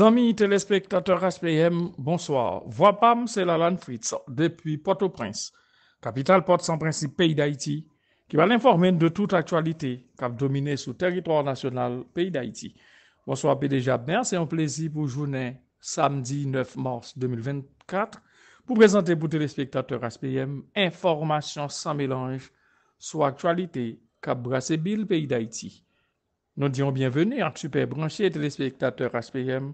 Amis téléspectateurs HPM, bonsoir. Voix PAM, c'est la Fritz, depuis Port-au-Prince, capitale porte sans principe pays d'Haïti, qui va l'informer de toute actualité qui a dominé le territoire national pays d'Haïti. Bonsoir PDJ Abner, c'est un plaisir pour journée samedi 9 mars 2024 pour présenter pour téléspectateurs HPM information sans mélange sur actualité cap brassé pays d'Haïti. Nou diyon bienveni an Superbranchi et téléspectateurs HBM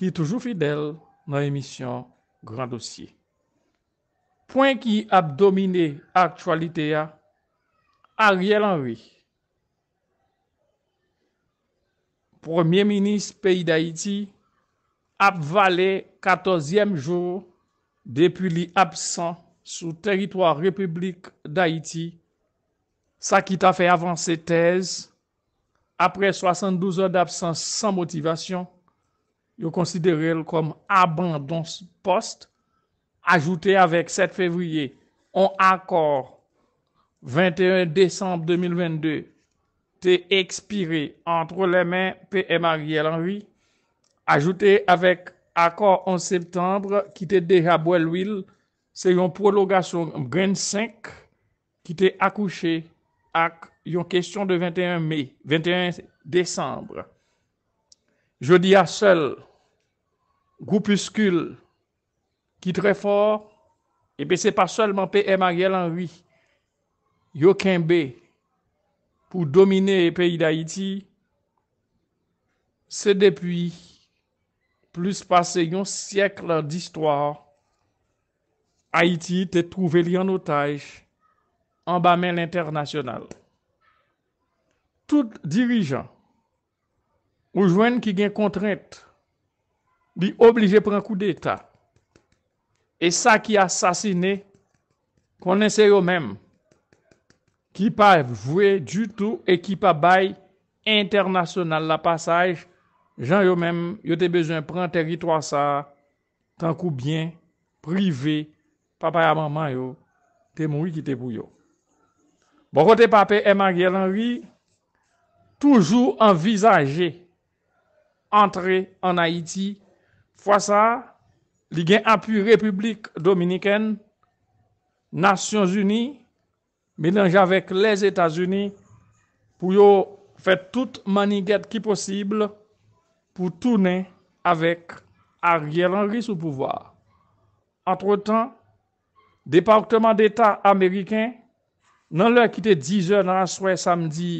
ki toujou fidèl nan emisyon Grand Dossier. Poin ki ap domine aktualité a, a riel anvi. Premier ministre pays d'Haïti ap vale 14e jour depi li absent sou territoire république d'Haïti sa ki ta fè avansé tèze apre 72 ou d'absens san motivasyon, yo konsidere el kom abandon post, ajoute avek 7 fevriye, an akor 21 desamp 2022, te ekspire entre le men P.M.A.G.L. ajoute avek akor 11 septembre, ki te deja boel wil, se yon prologasyon 25, ki te akouche, ak yon kestyon de 21 mai, 21 desambre, jodi a sel, goupuskul, ki tre for, e eh pe se pa selman pe Ema Yelangwi, yo kenbe, pou domine e peyi da Haiti, se depui, plus pase yon syekl d'istwa, Haiti te trouve li an otaj, An ba men l'internasyonal. Tout dirijan. Ou jwen ki gen kontrent. Di oblije pren kou d'Etat. E sa ki asasine. Kone se yo men. Ki pa vwe du tout. E ki pa bay. Internasyonal la pasaj. Jan yo men. Yo te bezwen pren teritwa sa. Tan kou bien. Prive. Papa ya mama yo. Te moui ki te pou yo. Morote bon, pape M. Ariel Henry toujou envizaje entre en Haiti fwa sa li gen apu Republik Dominiken Nasyon Zuni menenje avèk les Etats-Unis pou yo fè tout manigèd ki posible pou toune avèk Ariel Henry sou pouvoar. Antre tan, Departement d'Etat Amerikèn nan lè kite 10è nan aswè samdi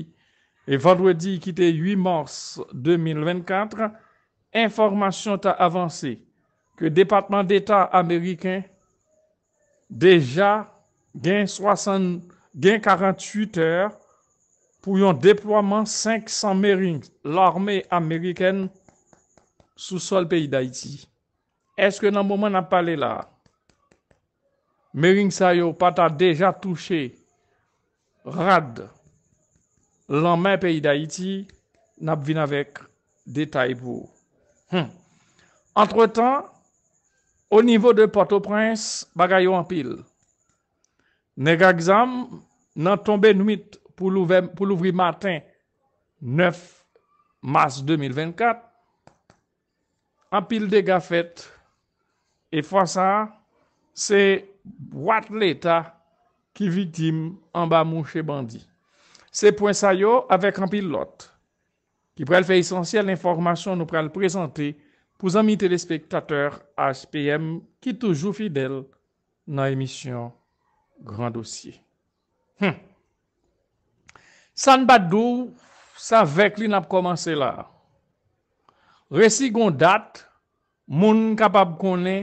e vandwè di kite 8 mors 2024, informasyon ta avansè ke Departement d'Etat Ameriken deja gen 48èr pou yon depwaman 500 merin l'armè Ameriken sou sol peyi d'Haïti. Eske nan mouman ap pale la, merin sa yo pata deja touche Rad, l'anmen peyi da iti, nap vin avek detay pou. Hmm. Entre tan, o nivou de Port-au-Prince, bagay yo anpil. Neg a gzam nan tombe nwit pou louvri matin 9 mars 2024. Anpil de gafet, e fwa sa, se wak leta. ki vitim an ba moun che bandi. Se pwen sayo avek an pilote, ki prel fe esensyel l'informasyon nou prel prezante pou zami telespektateur HPM ki toujou fidel nan emisyon Grand Dossier. San badou, sa vek li nap komanse la. Resi gon dat, moun kapap kone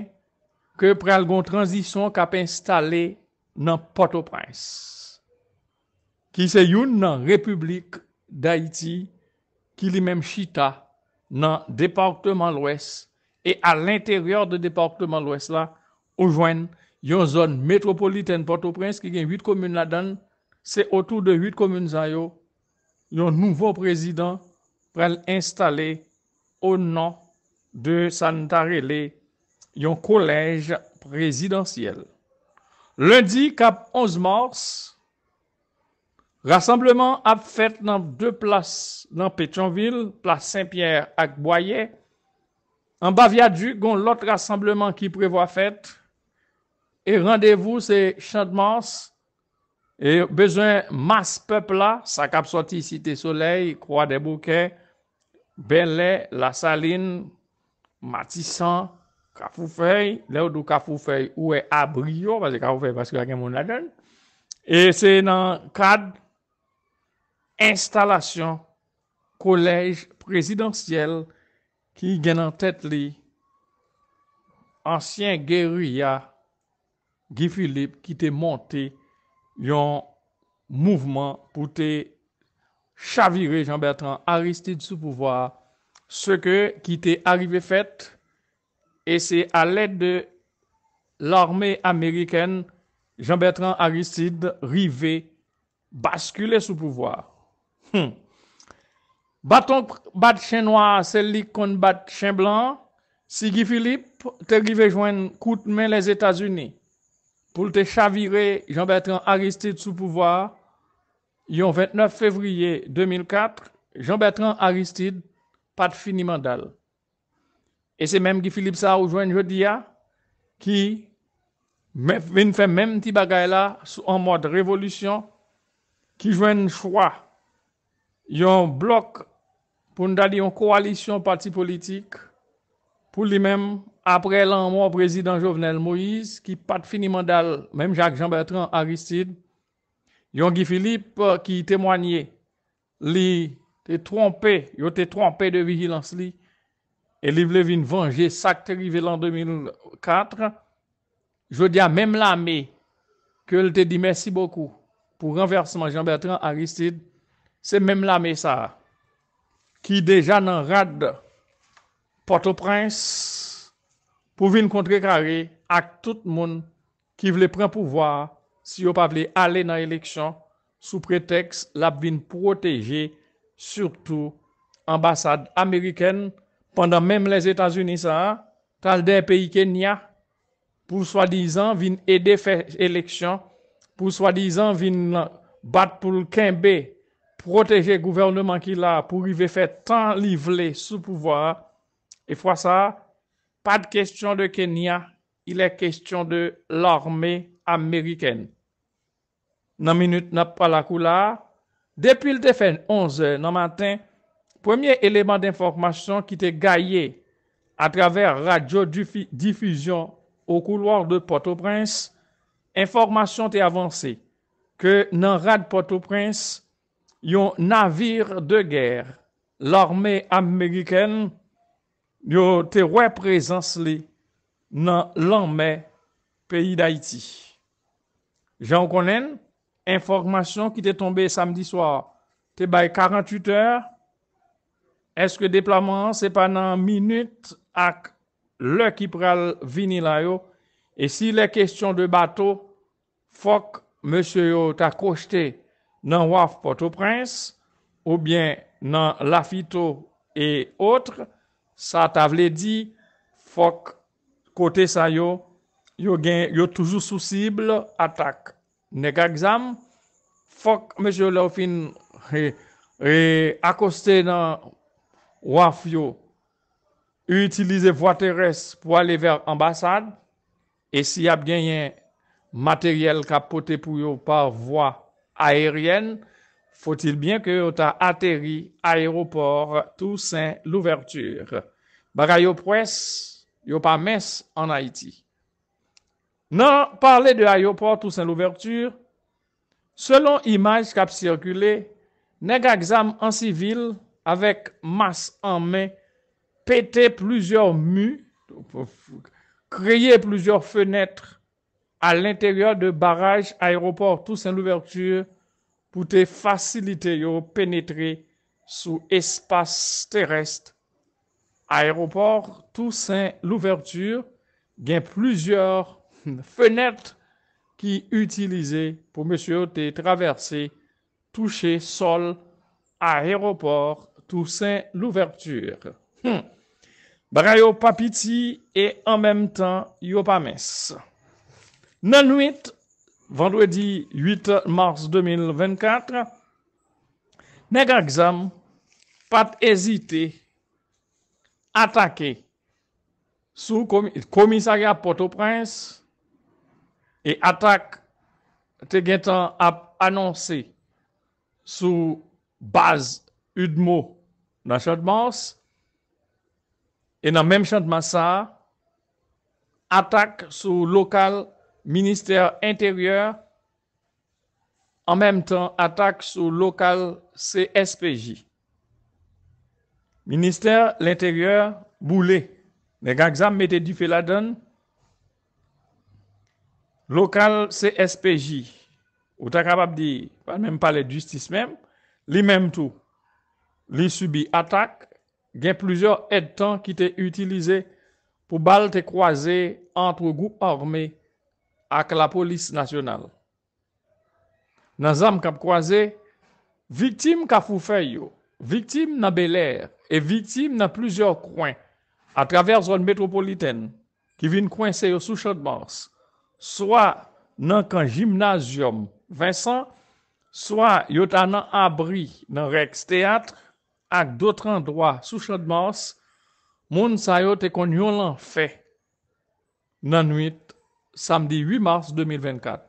ke prel gon transisyon kap installe nan Port-au-Prince ki se yon nan Republik d'Haïti ki li menm Chita nan Departement l'Ouest e al l'interior de Departement l'Ouest la ou jwen yon zon Metropolitan Port-au-Prince ki gen 8 komune la dan, se otou de 8 komune zan yo, yon nouvo prezident prel installe ou nan de Santarelle yon kolèj prezidentiel Lundi kap 11 mars, rassembleman ap fèt nan 2 plas nan Pétionville, plas Saint-Pierre ak Boyer, an Bavia-Duc gon lot rassembleman ki prevoi fèt, e randevou se chan de mars, e bezon mas pepla, sa kap soti Sité-Soleil, Croix-des-Bouquets, Benley, La Saline, Matissan, Kafou fèy, lè ou dou kafou fèy ou e abri yo, pwazè kafou fèy pwazè akè moun la jèn, e sè nan kad installasyon kolèj prezidansyèl ki gen nan tèt li ansyen Geruya Gifilip ki te monte yon mouvman pou te chavire Jean Bertrand a ristit sou pouvoar seke ki te arrive fèt Et c'est à l'aide de l'armée américaine, Jean-Bertrand Aristide rivé basculer sous-pouvoir. Baton bat chien noir, selik kon bat chien blanc. Sigi Philippe, te rivé jwen koute men les Etats-Unis. Poul te chaviré Jean-Bertrand Aristide sous-pouvoir, yon 29 février 2004, Jean-Bertrand Aristide pat finiment dalle. E se menm Gifilip Sa ou jwen jodia ki ven fè menm ti bagay la sou an mod revolutyon ki jwen chwa yon blok pou ndadi yon koalisyon pati politik pou li menm apre lan moun prezident Jovenel Moïse ki pat finimandal menm Jacques Jean-Bertrand Aristide yon Gifilip ki temwanyi li te trompe yo te trompe de vigilans li. E li vle vin vange sakte rive lan 2004. Jou di a mem la me ke l te di mersi bokou pou renverseman Jean-Bertrand Aristide. Se mem la me sa ki deja nan rad Port-au-Prince pou vin kontre kare ak tout moun ki vle pren pouvoi si yo pa vle ale nan eleksyon sou preteks la vin proteje surtout ambasade Amerikenne. pendant même les États-Unis, ça, t'as des pays Kenya, pour soi-disant, vin aider faire élection, pour soi-disant, vin battre pour le Kimbe, protéger le gouvernement qu'il a, pour y faire tant livrer sous pouvoir. Et fois ça, pas de question de Kenya, il est question de l'armée américaine. Dans minute n'a pas la couleur. Depuis le 11 h dans matin, premye eleman d'informasyon ki te gaye atraver radyo difuzyon ou kouloar de Port-au-Prince, informasyon te avanse ke nan rade Port-au-Prince yon navir de ger, l'armè Ameriken yon te wè prezans li nan l'armè peyi d'Haïti. Jan konen, informasyon ki te tombe samdi swa te bay 48 èr Eske deplaman se panan minute ak lè ki pral vini lè yo? E si lè kestyon de bato, fok mèche yo ta koujte nan waf poto prins, ou bien nan lafito e otre, sa ta vle di fok kote sa yo, yo gen yo toujou sou sible atak. Nè kak zam, fok mèche yo lè ou fin re akoujte nan... waf yo utilize vwa teres pou ale ver ambasad, e si ap genyen materyel kapote pou yo par vwa aeryen, fote il byen ke yo ta ateri aéropor tou sen l'ouverture. Bagay yo pres, yo pa mes an Haiti. Nan, pale de aéropor tou sen l'ouverture, selon imaj kap sirkule, nek aksam an sivil, avec masse en main, péter plusieurs murs, créer plusieurs fenêtres à l'intérieur de barrages, aéroport tout l'ouverture, pour te faciliter de pénétrer sous espace terrestre. Aéroport, tout l'ouverture, a plusieurs fenêtres qui utilisées pour monsieur te traverser, toucher sol, aéroport, Toussaint Louverture. Hmm. et et même temps. temps Nan 8, vendredi 8 mars 2024, Negaxam pas pas pat Attaquer atake sou Port-au-Prince et attaque. te gen annoncé sous base Udmo nan chan de mons, e nan menm chan de mons sa, atak sou lokal minister intèryer, an menm tan, atak sou lokal CSPJ. Minister l'intèryer boule, menm kan exam metè di fè la don, lokal CSPJ, ou ta kapab di, pa menm pale justice menm, li menm tou, Li subi atak, gen plizor etan ki te utilize pou bal te kwaze antre goup orme ak la polis nasyonal. Nazam kap kwaze, viktim ka fufay yo, viktim nan beler, e viktim nan plizor kwen a traver zon metropoliten ki vin kwen se yo sou chadbans, swa nan kan jimnazyom Vincent, swa yo tanan abri nan reks teatr, ak dotre androa sou chan de mars, moun sa yo te kon yon lan fe nan 8 samdi 8 mars 2024.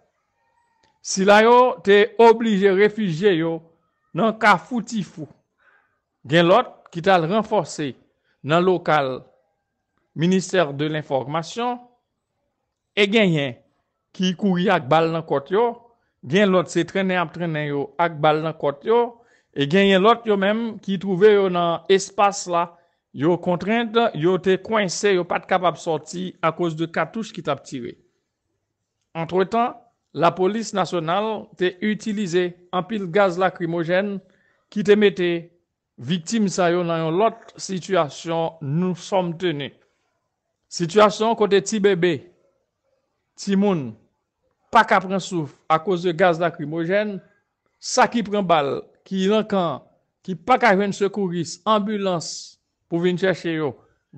Si la yo te oblije refijye yo nan ka fouti fout, gen lot ki tal renfose nan lokal minister de l'informasyon, e gen yen ki kouyi ak bal nan kot yo, gen lot se trenen ap trenen yo ak bal nan kot yo, E gen yon lot yo menm ki touve yo nan espas la, yo kontrende, yo te kwense, yo pat kapab sorti a kouz de katouche ki tap tire. Entre tan, la polis nasyonal te utilize an pil gaz lakrimogen ki te mette vitim sa yo nan yon lot sityasyon nou som tene. Sityasyon kote ti bebe, ti moun, pa kapren souf a kouz de gaz lakrimogen, sa ki pren bal. ki lankan, ki pa kajwen sekouris, ambulans pou vin chèche yo,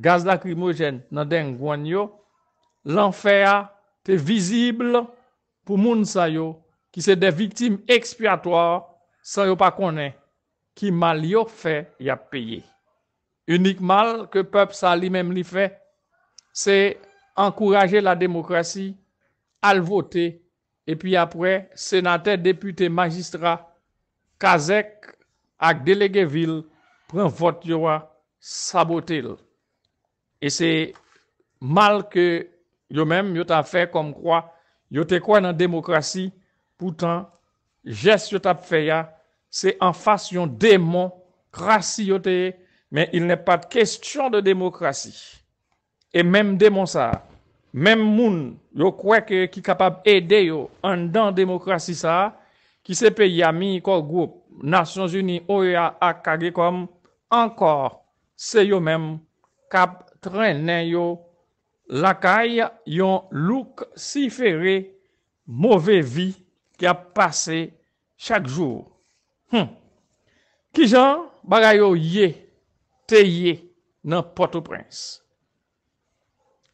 gaz lakrimogen nan den gwen yo, lan fè a, te vizibl pou moun sa yo, ki se de vitim ekspiratoar, sa yo pa konen, ki mal yo fè, ya pèye. Unik mal, ke pep sa li men li fè, se ankourajè la demokrasi, al votè, e pi apre, senatè, deputè, magistrat, Kazek ak delegevil pren vot yo a sabotel. E se mal ke yo men yo ta fe kom kwa, yo te kwa nan demokrasi, poutan, jes yo tap fe ya, se an fasyon demokrasi yo te, men il ne pat kestyon de demokrasi. E menm demonsa, menm moun yo kweke ki kapab ede yo an dan demokrasi sa, Ki sepe yami ko group Nasyons Uni Oya e Akagekom ankor se yo mem kap trennen yo lakay yon luk sifere mouve vi ki ap pase chak jour. Hmm. Ki jan bagay yo ye te ye nan Port-au-Prince.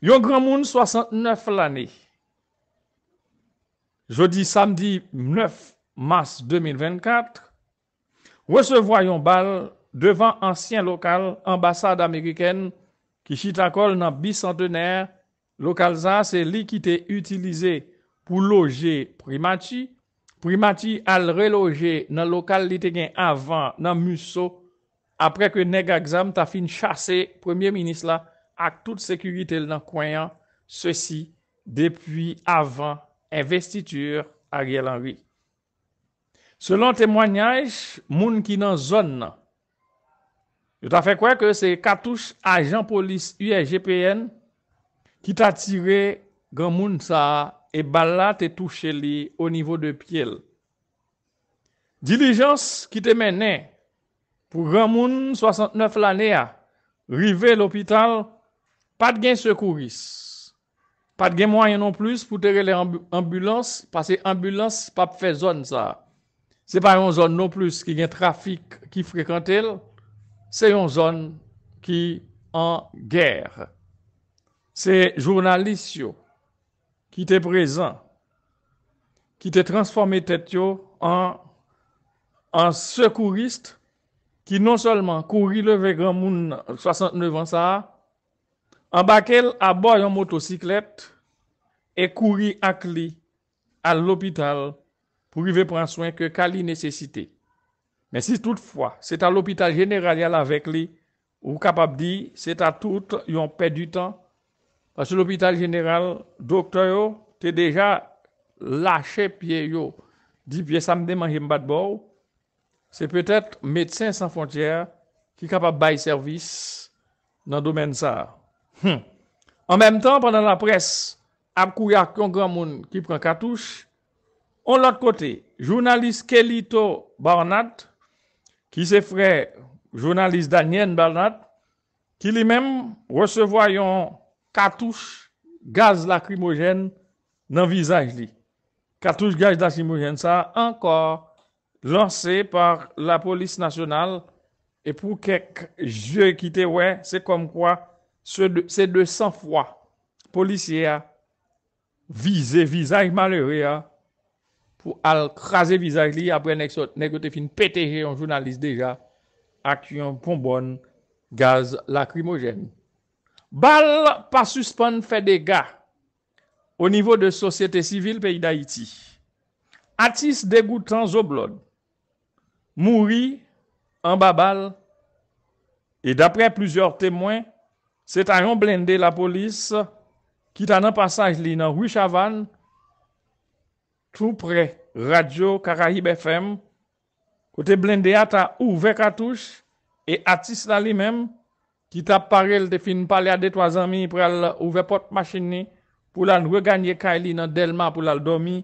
Yon gran moun 69 lane. Jodi, samdi, mneuf Mars 2024, wesevoyon bal devan ansyen lokal ambasade Ameriken ki chitakol nan bisantener lokal za se likite utilize pou loje primati. Primati al reloje nan lokal litegen avan nan muso apre ke neg aksam ta fin chase premier minis la ak tout sekurite l nan kwayan se si depi avan investiture a riel anri. Selon temwanyaj, moun ki nan zon nan. Yo ta fe kwe ke se katouche ajan polis URGPN ki ta tire gwa moun sa e bala te touche li o nivou de piel. Dilijans ki te menen pou gwa moun 69 lane a rive l'opital, pat gen sekouris. Pat gen mwanyan non plus pou tere le ambulans, pa se ambulans pa pfe zon sa a. se pa yon zon nou plus ki gen trafik ki frekantel, se yon zon ki an gèr. Se jounalist yo ki te prezant, ki te transforme tet yo an sekourist, ki non seulement kouri le Végramoune 69 ansa, an bakel a boyan motosiklet, e kouri akli al lopital, pou i ve pran swen ke ka li nesesite. Men si toutfwa, se ta l'hopital general yal avek li, ou kapab di, se ta tout yon pe du tan, pas se l'hopital general, doktor yo, te deja lache pie yo, di pie samde man jen bat bo, se petet medsen san fontyer, ki kapab bay servis nan domen sa. En menm tan, pandan la pres, ap kouyak yon gran moun ki pran katouche, On l'ot kote, jounalist Kelito Barnat, ki se fre jounalist Danienne Barnat, ki li men resevoyon katouche gaz lakrimogen nan vizaj li. Katouche gaz lakrimogen sa ankor lansé par la polis nasyonal e pou kek je kite we, se kom kwa se de san fwa polisye a vize vizaj malere a pou al kraser vizaj li apre nekote fin peteje, an jounalise deja, aktyon ponbon bon gaz lakrimogen. Bal pa suspon fè dega o nivou de sosyete sivil peyi da iti. Atis degoutan zoblon, mouri an babal, e dapre plouzior temwen, se tayon blende la polis, kitan an pasaj li nan hui chavan, Tou pre, radio, Karahib FM. Kote blinde a ta ouve katouche. E atis la li mem. Ki ta parel te fin pale a detwa zami. Pre al ouve pot machini. Pou lan reganyen ka li nan delman pou lan domi.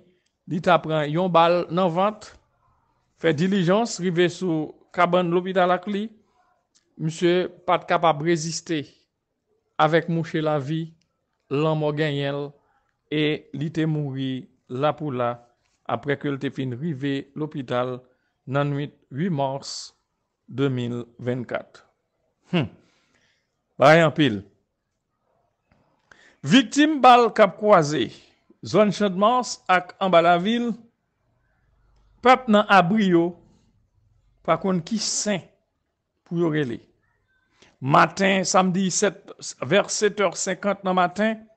Li ta pren yon bal nan vant. Fe dilijans, rive sou kaban lopi da la kli. Monsie pat kapab reziste. Awek mouche la vi. Lan mou genyel. E li te mouri. la pou la apre ke lte fin rive l'opital nan 8 mors 2024. Bayan pil. Victime bal kap kwa ze, zon chad mors ak an bala vil, pep nan abrio pakoun ki sen pou yo rele. Maten samdi vers 7h50 nan maten,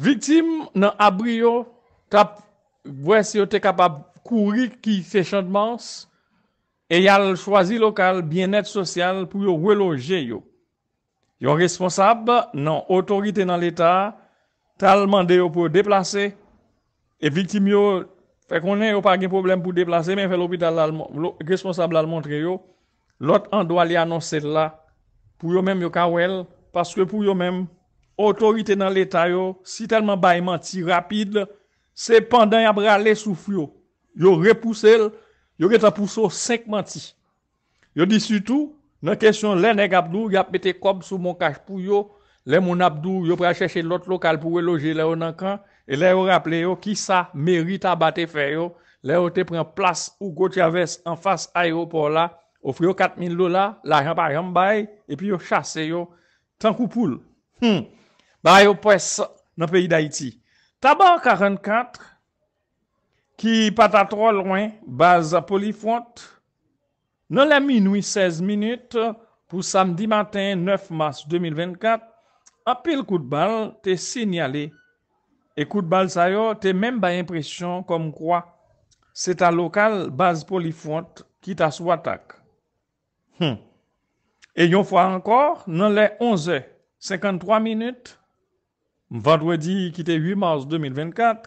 Victime nan abri yo tap vwese yo te kapab kouri ki se chanmans e yal chwazi lokal bienet sosyal pou yo weloje yo. Yo responsab nan otorite nan l'Etat tal mande yo pou deplase e victim yo fe konen yo pa gen problem pou deplase men fe lopi tal responsab la l'montre yo. Lot an do a li anonset la pou yo menm yo ka wel paske pou yo menm. Otorite nan leta yo, si telman bayi manti rapide, se pandan ya bra le souf yo. Yo repouse el, yo reta pousse o sek manti. Yo di sutou, nan kesyon le neg abdou, ya pete kob sou moun kaj pou yo. Le moun abdou, yo pre a cheshe lot lokal pou e loje le yo nan kan. E le yo rappele yo ki sa merite a bate fe yo. Le yo te pren plas ou go tiaves an fas a yo pou la. Ofre yo katmin lola, la jan pa jan bayi, e pi yo chase yo. Tankou poule, hmmm. Bayo pres nan peyi da iti. Taban 44 ki pata tro lwen, baz polifont, nan la minoui 16 minute, pou samdi matin 9 mars 2024, apil kout bal te sinyale. E kout bal sayo, te menm ba impresyon kom kwa, se ta lokal baz polifont ki ta sou atak. E yon fwa ankor, nan la 11, 53 minute, m vandwedi ki te 8 mars 2024,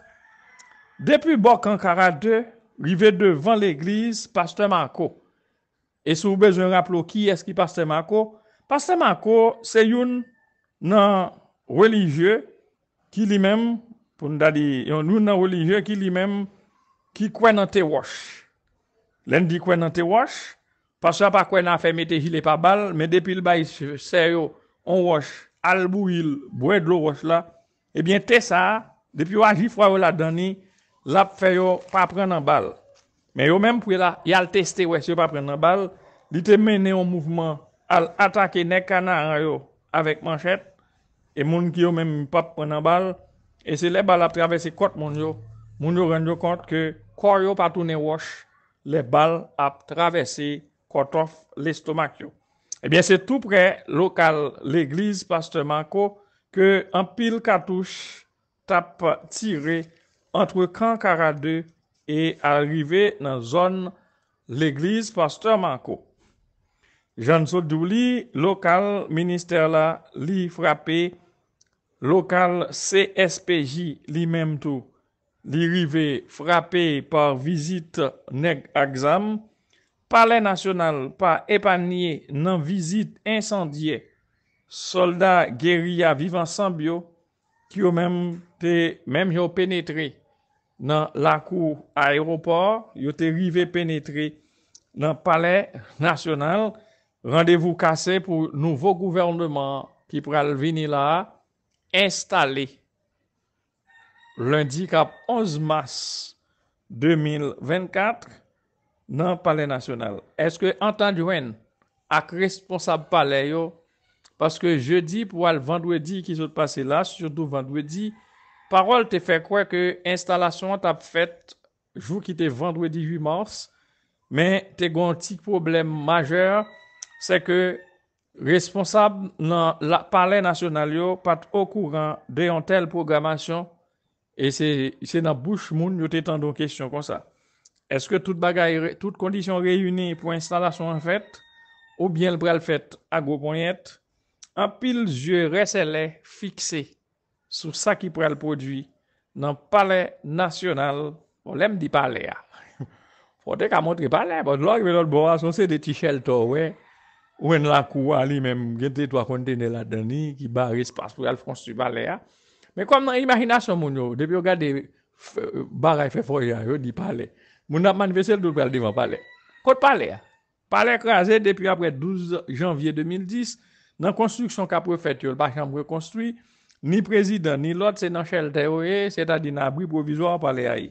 depi bok an kara 2, rive devan l'eglis, Pastor Marco. E sou bezon rap lo ki eski Pastor Marco? Pastor Marco, se youn nan religye, ki li men, pou nda di, youn nan religye, ki li men, ki kwen an te wosh. Len di kwen an te wosh, paswa pa kwen an fe mette jile pa bal, men depi l bayi se yo, an wosh, al bou il, bou edlo wosh la, Ebyen te sa, depi yo a jifwa yo la dani, lap fè yo pa pren nan bal. Men yo menm pou la, yal testè wè se yo pa pren nan bal, di te mène yo mouvman, al atake nekana an yo, avek manchèt, e moun ki yo menm pa pren nan bal, e se le bal ap travesse kot moun yo, moun yo rend yo kont ke, kor yo patounen eh wòsh, le bal ap travesse kot of l'estomak yo. Ebyen se tout prè lokal l'eglise, pastor Marco, ke an pil katouche tap tire entre Kankara 2 e a rive nan zon l'Eglise Pastor Manko. Jan Soudouli, lokal minister la, li frape, lokal CSPJ li mem tou, li rive frape par vizit neg aksam, pale nasyonal pa epanye nan vizit insandye soldat geriya vivansanbyo ki yo menm yo penetri nan lakou aéroport, yo te rive penetri nan palè nasyonal, randevou kase pou nouvo gouvernement ki pral vini la, instale lundi kap 11 mas 2024 nan palè nasyonal. Eske an tanjwen ak responsab palè yo Paske je di pou al vandwedi ki zot pase la, surdou vandwedi, parol te fe kwe ke instalasyon tap fet jou ki te vandwedi 8 mars, men te gwen ti problem majer, se ke responsab nan la pale nasyonal yo pat o kou ran deyon tel programasyon e se nan bouch moun yo te tendo kesyon kon sa. Eske tout bagay, tout kondisyon reyouni pou instalasyon an fet, ou bien l brel fet a go kon yet, apil zye resele fikse sou sa ki prel podwi nan pale nasyonal, ou lem di pale ya. Fote ka montre pale, boz lor ve lor bo a son se de ti chel to we, ou en lakou a li mem, gen te to akonte ne la dani, ki bare espas pou al fronsu pale ya. Me kom nan imajinasyon moun yo, depi yo gade bare e fe foye a yo di pale, moun apman vese l do prel divan pale. Kote pale ya. Pale krasen depi apre 12 janvye 2010, nan konstruksyon ka pou fèt yon, bak yon mwen konstruy, ni prezident, ni lot, se nan chèl te oye, se ta di nan abri provizor, pa le aye.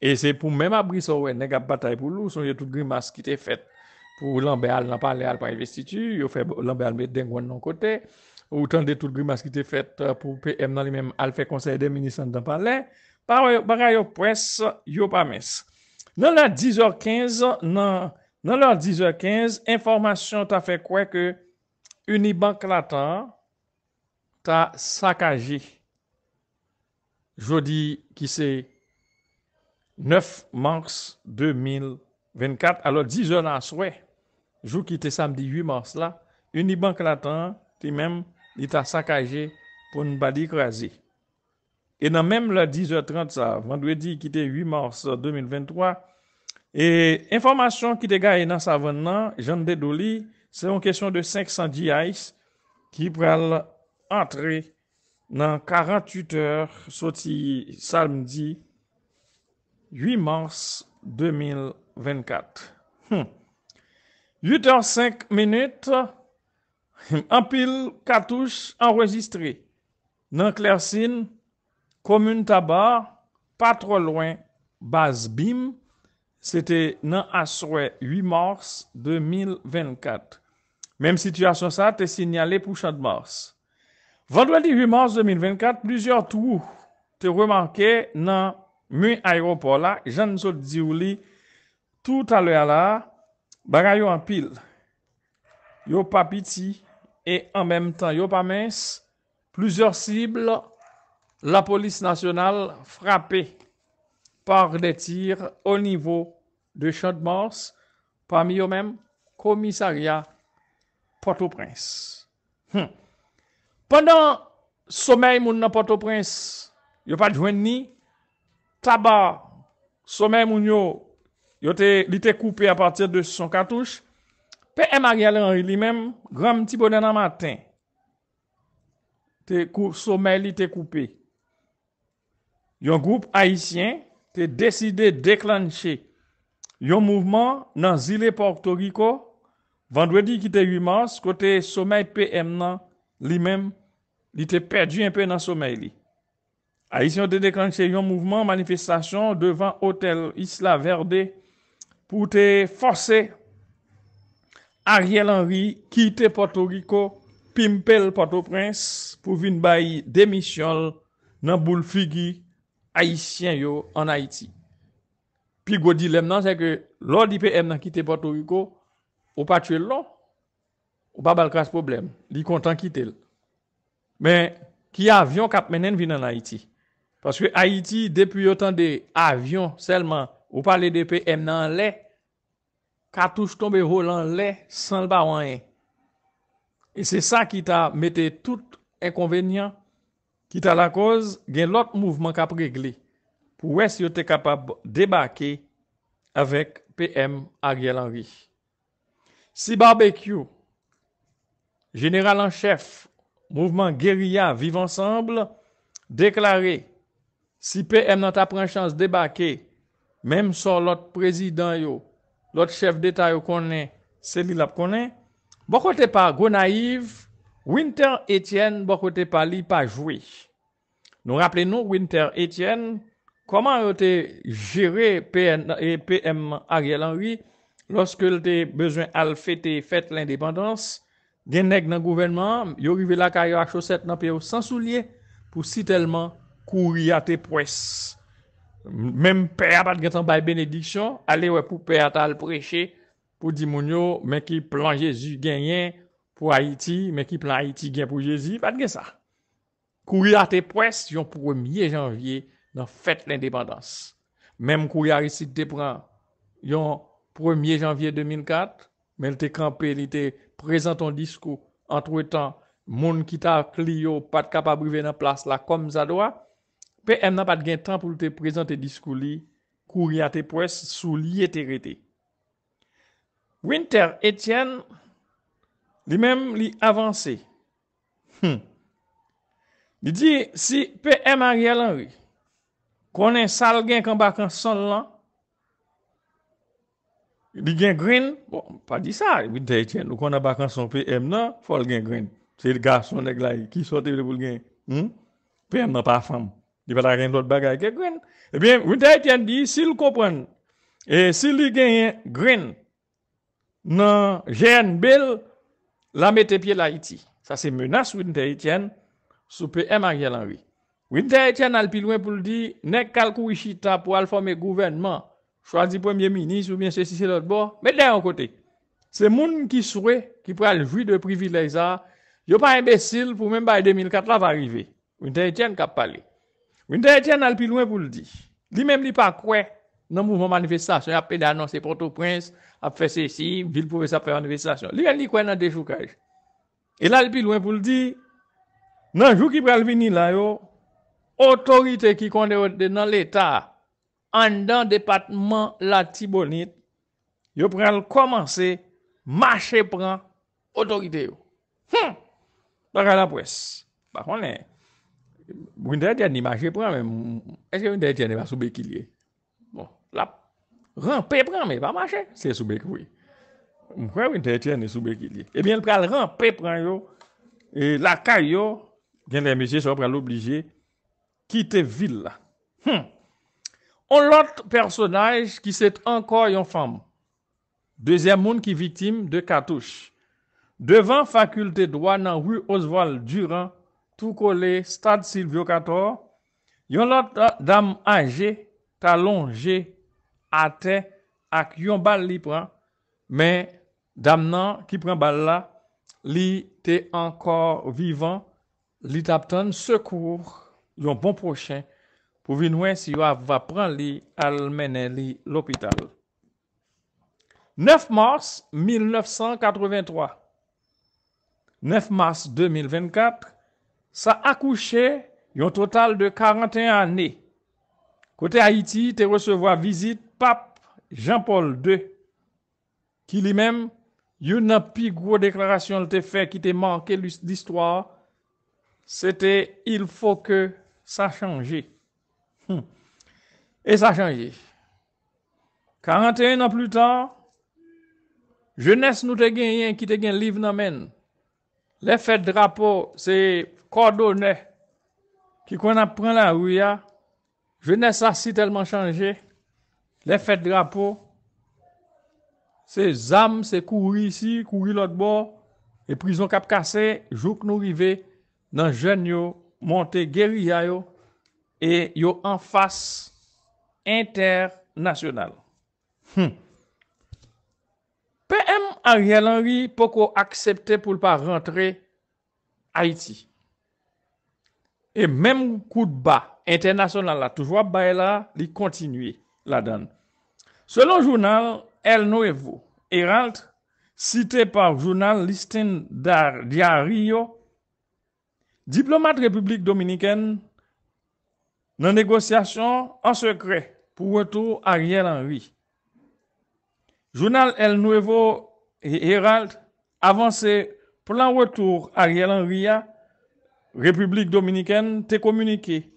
E se pou mèm abri so oye, neg ap batay pou lous, son yon tout grimas ki te fèt pou lanbe al nan pale al pa investitü, yon fè lanbe al mè den gwen nan kote, ou tan de tout grimas ki te fèt euh, pou pèm nan li mèm al fè konsey de minisan nan pale, pa kaya yon pres, yon pa mes. Nan la 10 or 15, nan la 10 or 15, informasyon ta fè kwe ke Uniban Klatan ta sakaje jodi ki se 9 mars 2024. Alo 10 answe, jou ki te samdi 8 mars la. Uniban Klatan ti menm li ta sakaje pou n badi kwa zi. E nan menm la 10 answe, vendwedi ki te 8 mars 2023. E informasyon ki te gaye nan sa ven nan, jande do li... Se yon kesyon de 510 ayes ki pral antre nan 48 eur soti salmdi 8 mars 2024. 8 eur 5 minute, an pil katouche an registre nan kler sin, komoun tabar, patro loin, bas bim, se te nan aswe 8 mars 2024. Mem sityasyon sa te sinyale pou Chant de Mars. Vandwa 18 mars 2024, plizor tou te remanke nan mwen aeropola Janzo Dziouli tout alwe ala bagay yo an pil yo papiti e an menm tan yo pamens plizor sible la polis nasyonal frape par detir o nivou de Chant de Mars pami yo menm komisaryat Port-au-Prince. Hm. Pendan somay moun nan Port-au-Prince, yo pa djwen ni, taba, somay moun yo, yo te, li te koupe a partir de son katouche, pe ema gyalen anri li men, gran mtipo den nan matin, te koupe somay li te koupe. Yon group Haitien, te deside deklanche yon mouvment nan zile Porto Rico, Vandredi ki te 8 mars, kote somay PM nan, li mem, li te perdi un pe nan somay li. A isyon te deklanche yon mouvment, manifestasyon, devan hotel Isla Verde, pou te force Ariel Henry ki te Porto Rico, pimpe l'Porto Prince pou vin bayi demisyon nan boule figi Aisyen yo an Haiti. Pi gwo dilem nan, seke lodi PM nan ki te Porto Rico, Ou pa tue l lò, ou pa bal kwa s problem, li kontan kite l. Men, ki avyon kap menen vi nan Haiti. Paske Haiti, depi yotan de avyon, selman, ou pale de PM nan lè, katouche tombe ho lan lè, san l ba wanyen. E se sa ki ta mette tout enkonvenyan, ki ta la koz gen lot mouvman kap regle, pou wè si yo te kapab debake avèk PM agye l anrij. Si Barbecue, general en chef, Mouvement Guerilla, Vive Ensemble, deklare si PM nan ta pren chans debake, menm son lot prezidanyo, lot chef deta yo konen, se li lap konen, bokote pa go naiv, Winter Etienne bokote pa li pa jwe. Nou rappele nou Winter Etienne, koman yo te jere PM Ariel Henry loske lte bezwen al fete fete l'independans, gen neg nan gouvenman, yo rive la kaya a choset nan peyo sansou liye, pou si telman kouri a te pwes. Mem pey apat gen tan bay benediksyon, ale wè pou pey ata al preche, pou di moun yo, men ki plan Jezu gen yen pou Haiti, men ki plan Haiti gen pou Jezu, pat gen sa. Kouri a te pwes, yon 1er janvye nan fete l'independans. Mem kouri a re sit depran, yon, 1 janvye 2004, men te kampe li te prezenton disko antre tan moun kitar kli yo pat kapabrive nan plas la kom zadoa, PM nan pat gen tan pou li te prezenton disko li kou ria te pres sou li eterite. Winter Etienne li men li avanse. Li di si PM a rialan ri, konen sal gen kon bakan son lan, Li gen grin, bon, pa di sa, Witte Etienne, nou kon a bakan son P.M. nan, fol gen grin. Se yi gason nek la, ki sote vile voul gen, P.M. Hmm? nan pa fam. Di pata gen lout bagay ke grin. Ebyen, Witte Etienne di, si l ko pren, e si li gen grin, nan jen bel, la mette pie la iti. Sa se menas Witte Etienne, sou P.M. Angel Henry. Witte Etienne al pilwen pou l di, nek kalkou wichita pou al fome gouvenman. Chwazi premye minis ou mwen se si se lòt bo. Mè dè yon kote. Se moun ki souè ki pral vwi de privilèza, yo pa embesil pou mwen bay 2004 la va rive. Wintè Etienne kap pale. Wintè Etienne alpi lwen pou ldi. Li mèm li pa kwe nan mouvman manifestasyon. Ape de annonsi Porto Prince, ap fè se si, vil pou ve sa pral manifestasyon. Li yon li kwe nan defoukaj. E la alpi lwen pou ldi, nan jou ki pral vwi ni la yo, otorite ki konde wote nan l'Etat an dan depatman la tibonit, yo pran l komanse, mache pran, otorite yo. Fou! Paralapwes. Bakon lè, wintè tjen ni mache pran, mè mw... Eske wintè tjen ne va soubekilye? Bon. La, ranpe pran mè, va mache, se soubekilye. Mwen kwen wintè tjen ne soubekilye? Ebyen eh l pran ranpe pran yo, e lakay yo, gen lè mesye so pran l oblige, kite vil la. Fou! On lot personaj ki set ankor yon fam. Dezyen moun ki vitim de katouche. Devan fakulte dwa nan wou ozval duran, tou kole stad Silvio Kator, yon lot dam anje talonje ate ak yon bal li pran, men dam nan ki pran bal la, li te ankor vivan, li tapten sekour yon bon pochen, pou vinwen si yo ava pran li al menen li l'opital. 9 mars 1983, 9 mars 2024, sa akouche yon total de 41 ane. Kote Haiti, te resevo a vizit pap Jean-Paul II, ki li men yon nan pi gwo deklarasyon te fe ki te manke l'istwa, se te il fok ke sa chanje. E sa chanji. 41 an plus tan, je nes nou te gen yen ki te gen liv nan men. Le fèd drapo, se kodone, ki kon ap pren la ouya, je nes sa si telman chanji, le fèd drapo, se zam, se kouri si, kouri lot bo, e prizon kap kase, jok nou rive nan jen yo, monte geri ya yo, e yo an fase inter-nasyonal. PM hmm. Ariel Henry poko aksepte pou l pa rentre Haiti. E menm kout ba internasyonal la toujwa ba ela li kontinui la dan. Selon jounal El Nuevo Herald site par jounal Listin D'Ariyo diplomat republik dominiken dans négociation en secret pour retour Ariel Henry. Journal El Nuevo Herald avancé plan retour Ariel Henry à République dominicaine te communiqué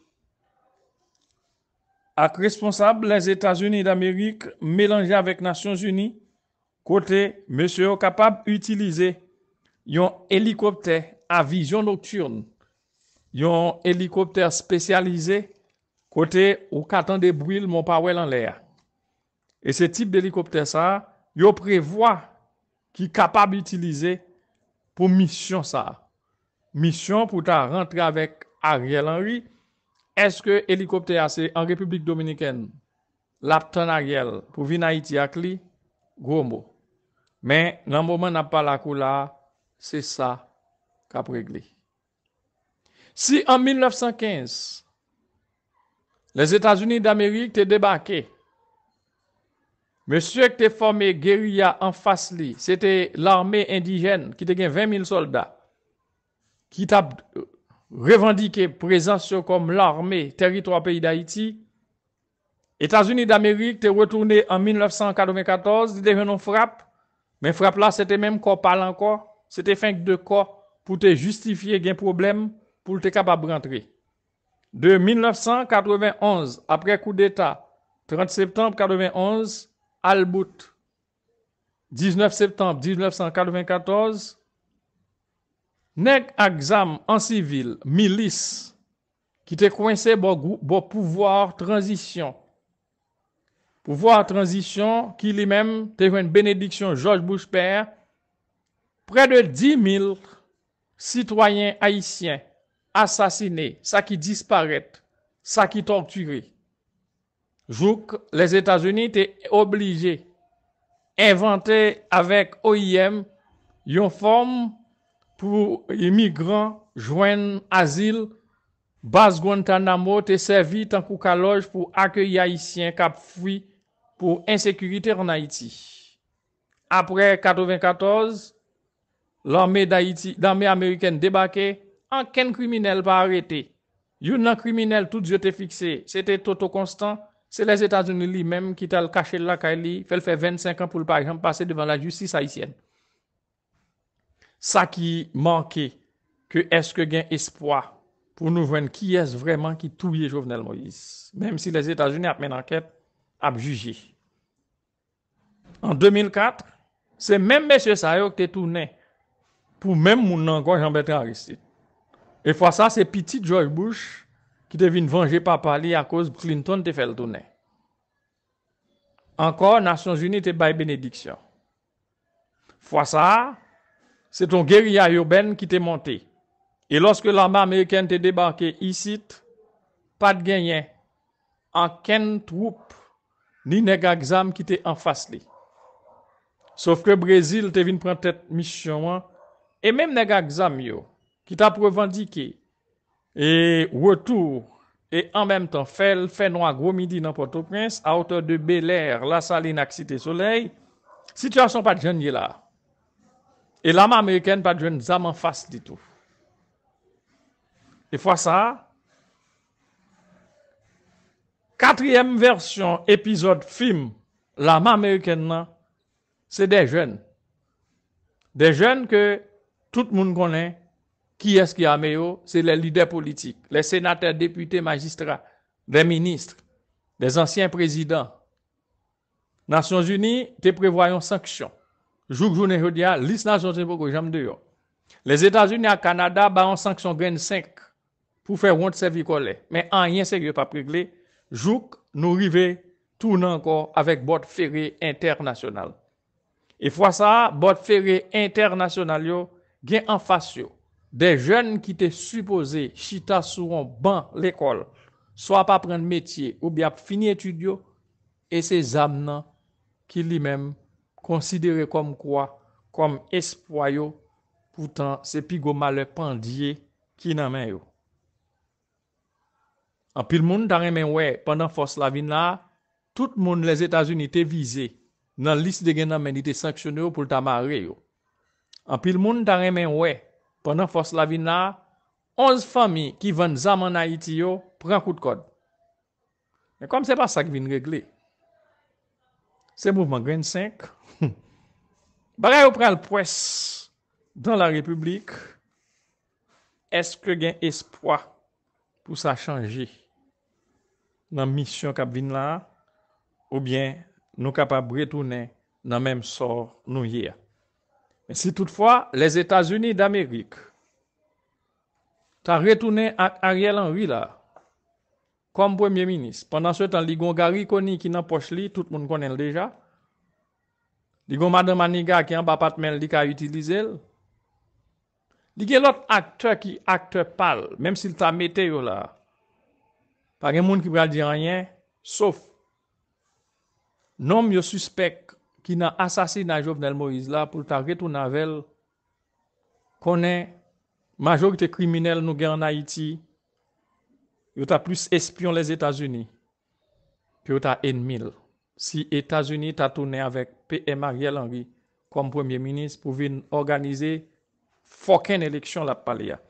Avec responsable les États-Unis d'Amérique mélangés avec Nations Unies côté monsieur capable d'utiliser un hélicoptère à vision nocturne un hélicoptère spécialisé kote ou katan de bril moun pa wel an lè ya. E se tip de helikopter sa, yo prevoa ki kapab itilize pou misyon sa. Misyon pou ta rentre avèk Ariel Henry, eske helikopter a se an Republik Dominikèn lap tan Ariel pou vinay iti ak li, gwo mou. Men, nan mouman ap pa la kou la, se sa kap regli. Si an 1915 si an 1915 Les Etats-Unis d'Amérique te debakè. Mè sèk te fòmè Gerya an fas li. Sè te l'armè indijène ki te gen 20 000 soldat. Ki ta euh, revendikè prezant sèkòm l'armè teri 3 peyi d'Haïti. Etats-Unis d'Amérique te wè tounè an 1994. Di te genon frap. Mè frap la sè te mèm ko pal anko. Sè te fènk de ko pou te justifiè gen problem pou te kapab rentriè. De 1991, apre kou d'Etat, 30 septembre 1991, al bout, 19 septembre 1994, nek aksam an sivil, milis, ki te kwen se bo pouvoar tranzisyon. Pouvoar tranzisyon ki li men te jwen benediksyon George Bush père, pre de 10.000 sitwayen haisyen. sa ki disparet, sa ki torturé. Jouk, les Etats-Unis te oblige inventer avèk OIM yon form pou imigran jwen asil bas Guantanamo te servi tankou kaloj pou akye yaissien kapfoui pou insekurite an Haiti. Apre 94, l'armè d'Amérique débakè anken kriminelle pa arete. You nan kriminelle, tout je te fikse. Se te toto konstan, se les Etats-Unis li mem ki tal kache la ka li, fel fe 25 an pou l'par exemple, pase devan la justice haïsienne. Sa ki manke, ke eske gen espoi pou nou ven ki es vreman ki touye jovenel Moïse. Mem si les Etats-Unis ap men ankep, ap juji. En 2004, se mem M. Sayo te toune pou mem mounan kon jan bete anresite. E fwa sa, se pitit George Bush ki te vin vange papali a koz Clinton te fel donen. Ankor, Nasyon Zuni te bay benediksyon. Fwa sa, se ton geriya yoben ki te monte. E loske l'armameyken te debanke isit, pat genyen an ken troup ni negagzam ki te anfas li. Sof ke Brezil te vin prantet misyon e menm negagzam yo. ki ta pou revendike e wotou e an menm tan fèl fèn wak wou midi nan Port-au-Prince a ote de Bel Air, la saline ak site soleil sityasyon pat jenye la e lama Ameriken pat jen zaman fasse ditou e fwa sa katryem versyon epizod film lama Ameriken nan se de jen de jen ke tout moun konnen ki eske y a meyo, se le lider politik, le senater, depute, magistra, de ministre, de ansyen prezident. Nasyon zuni, te prevoyon sanksyon. Jouk jounen jodia, lis nasyon zinbo kou jamb deyo. Le zetan zuni a Kanada, ba yon sanksyon gen 5 pou fe woun se vi kole. Men an yon se yon pa pregle, jouk nou rive, tou nan kon avèk bot feri internasyonal. E fwa sa, bot feri internasyonal yo, gen an fasyo. De jen ki te supose chita sou ron ban l'ekol, so ap apren metye ou bi ap fini etudyo, e se zam nan ki li men konsidere kom kwa, kom espoyo, poutan se pi goma le pandye ki nan men yo. An pil moun tan remen we, pandan fos la vin la, tout moun les Etats-Unis te vize, nan lis de gen nan men ite sanksyon yo pou l'ta ma re yo. An pil moun tan remen we, Pendan fos la vin la, 11 fami ki ven zaman na iti yo pran kout kod. Men kom se pa sa ki vin regle, se mou mwen gwen 5, baray ou pran lpwes dan la republik, eske gen espoi pou sa chanje nan misyon kap vin la, ou bien nou kapap bretounen nan menm sor nou ye ya. Men si toutfwa, les Etats-Unis d'Amérique ta retounen a Ariel Henry la kom premier ministre. Pendant se tan ligon Gary Connie ki nan poche li, tout moun konen l deja. Ligon Madame Aniga ki an papat men li ka utilize l. Lige lot akteur ki akteur pal, menm si l ta mete yo la. Par gen moun ki bradi an yen, sof, nom yo suspek ki nan asasine a Jovenel Moïse la pou ta retou navel konen majorite kriminel nou gen an Haiti, yo ta plus espyon les Etats-Unis, pi yo ta en mil. Si Etats-Unis ta toune avèk P.M. Ariel Henry kom premier ministre pou vin organize fokèn eleksyon la palè ya.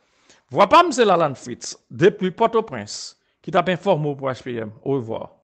Vwa pa mse l'Alan Fritz, depi Port-au-Prince, ki tap informou pou HPM. Ou vwa.